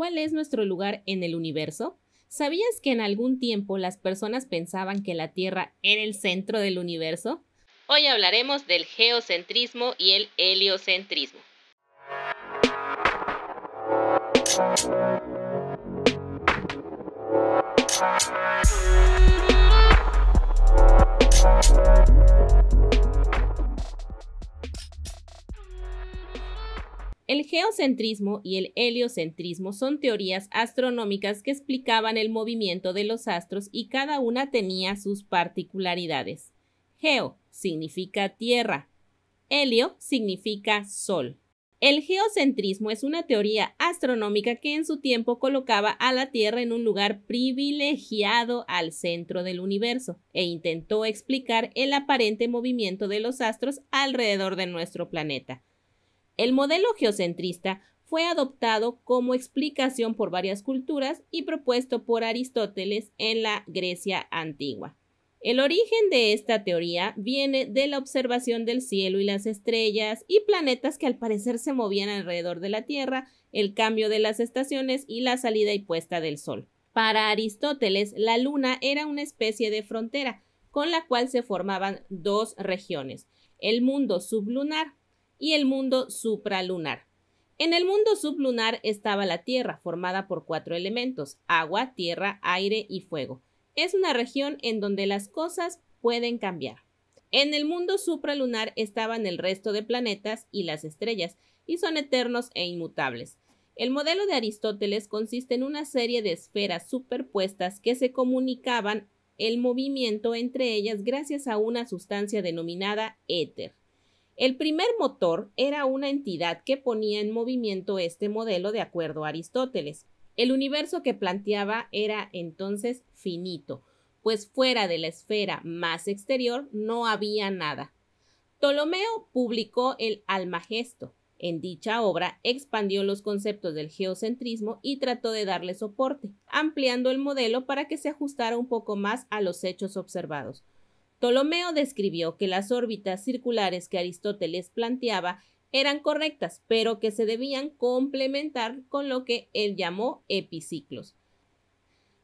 ¿Cuál es nuestro lugar en el universo? ¿Sabías que en algún tiempo las personas pensaban que la Tierra era el centro del universo? Hoy hablaremos del geocentrismo y el heliocentrismo. El geocentrismo y el heliocentrismo son teorías astronómicas que explicaban el movimiento de los astros y cada una tenía sus particularidades. Geo significa tierra, helio significa sol. El geocentrismo es una teoría astronómica que en su tiempo colocaba a la Tierra en un lugar privilegiado al centro del universo e intentó explicar el aparente movimiento de los astros alrededor de nuestro planeta el modelo geocentrista fue adoptado como explicación por varias culturas y propuesto por Aristóteles en la Grecia antigua. El origen de esta teoría viene de la observación del cielo y las estrellas y planetas que al parecer se movían alrededor de la Tierra, el cambio de las estaciones y la salida y puesta del Sol. Para Aristóteles, la Luna era una especie de frontera con la cual se formaban dos regiones, el mundo sublunar, y el mundo supralunar. En el mundo sublunar estaba la Tierra, formada por cuatro elementos, agua, tierra, aire y fuego. Es una región en donde las cosas pueden cambiar. En el mundo supralunar estaban el resto de planetas y las estrellas, y son eternos e inmutables. El modelo de Aristóteles consiste en una serie de esferas superpuestas que se comunicaban el movimiento entre ellas gracias a una sustancia denominada éter. El primer motor era una entidad que ponía en movimiento este modelo de acuerdo a Aristóteles. El universo que planteaba era entonces finito, pues fuera de la esfera más exterior no había nada. Ptolomeo publicó el Almagesto. En dicha obra expandió los conceptos del geocentrismo y trató de darle soporte, ampliando el modelo para que se ajustara un poco más a los hechos observados. Ptolomeo describió que las órbitas circulares que Aristóteles planteaba eran correctas, pero que se debían complementar con lo que él llamó epiciclos.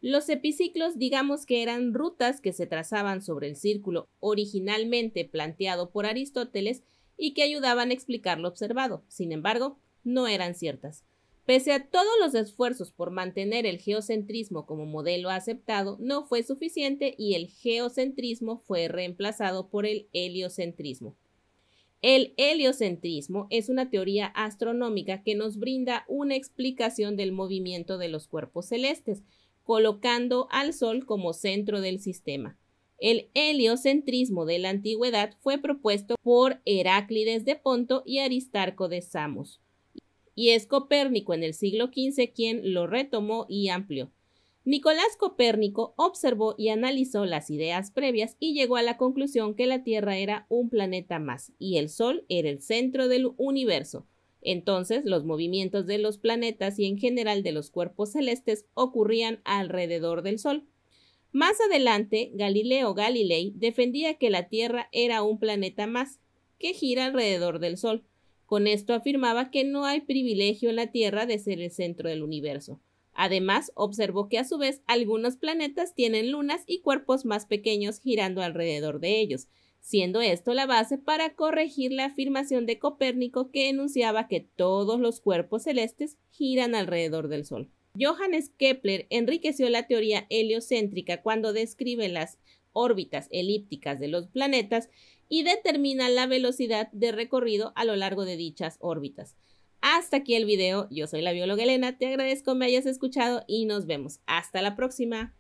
Los epiciclos digamos que eran rutas que se trazaban sobre el círculo originalmente planteado por Aristóteles y que ayudaban a explicar lo observado, sin embargo, no eran ciertas. Pese a todos los esfuerzos por mantener el geocentrismo como modelo aceptado, no fue suficiente y el geocentrismo fue reemplazado por el heliocentrismo. El heliocentrismo es una teoría astronómica que nos brinda una explicación del movimiento de los cuerpos celestes, colocando al Sol como centro del sistema. El heliocentrismo de la antigüedad fue propuesto por Heráclides de Ponto y Aristarco de Samos y es Copérnico en el siglo XV quien lo retomó y amplió. Nicolás Copérnico observó y analizó las ideas previas y llegó a la conclusión que la Tierra era un planeta más y el Sol era el centro del universo. Entonces, los movimientos de los planetas y en general de los cuerpos celestes ocurrían alrededor del Sol. Más adelante, Galileo Galilei defendía que la Tierra era un planeta más, que gira alrededor del Sol con esto afirmaba que no hay privilegio en la Tierra de ser el centro del universo. Además, observó que a su vez algunos planetas tienen lunas y cuerpos más pequeños girando alrededor de ellos, siendo esto la base para corregir la afirmación de Copérnico que enunciaba que todos los cuerpos celestes giran alrededor del Sol. Johannes Kepler enriqueció la teoría heliocéntrica cuando describe las órbitas elípticas de los planetas y determina la velocidad de recorrido a lo largo de dichas órbitas. Hasta aquí el video, yo soy la bióloga Elena, te agradezco me hayas escuchado y nos vemos. Hasta la próxima.